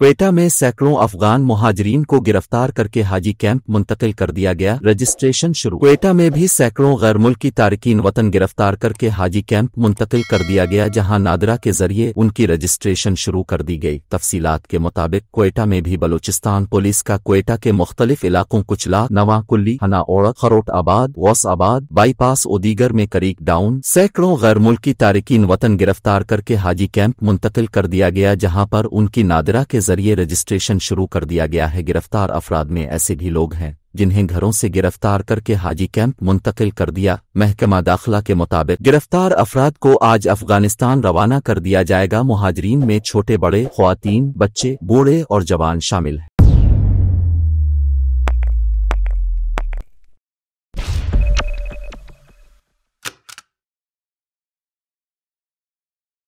क्वेटा में सैकड़ों अफगान मुहाजरीन को गिरफ्तार करके हाजी कैंप मुंतकिल कर दिया गया रजिस्ट्रेशन शुरू क्वेटा में भी सैकड़ों गैर मुल्की तारकिन वतन गिरफ्तार करके हाजी कैंप मुंतकिल कर दिया गया जहां नादरा के जरिए उनकी रजिस्ट्रेशन शुरू कर दी गई तफसीलात के मुताबिक क्वेटा में भी बलोचिस्तान पुलिस का क्वेटा के मुख्तलिफ इलाकों कुचला नवा कुल्ली हना खरोट आबाद वॉस आबाद बाईपास और दीगर में करीक डाउन सैकड़ों गैर मुल्की तारकिन वतन गिरफ्तार करके हाजी कैंप मुंतकिल कर दिया गया जहाँ पर उनकी नादरा के जरिए रजिस्ट्रेशन शुरू कर दिया गया है गिरफ्तार अफराद में ऐसे भी लोग हैं जिन्हें घरों से गिरफ्तार करके हाजी कैंप मुंतकिल कर दिया महकमा दाखिला के मुताबिक गिरफ्तार अफराद को आज अफगानिस्तान रवाना कर दिया जाएगा मुहाजरीन में छोटे बड़े खुवान बच्चे बूढ़े और जवान शामिल हैं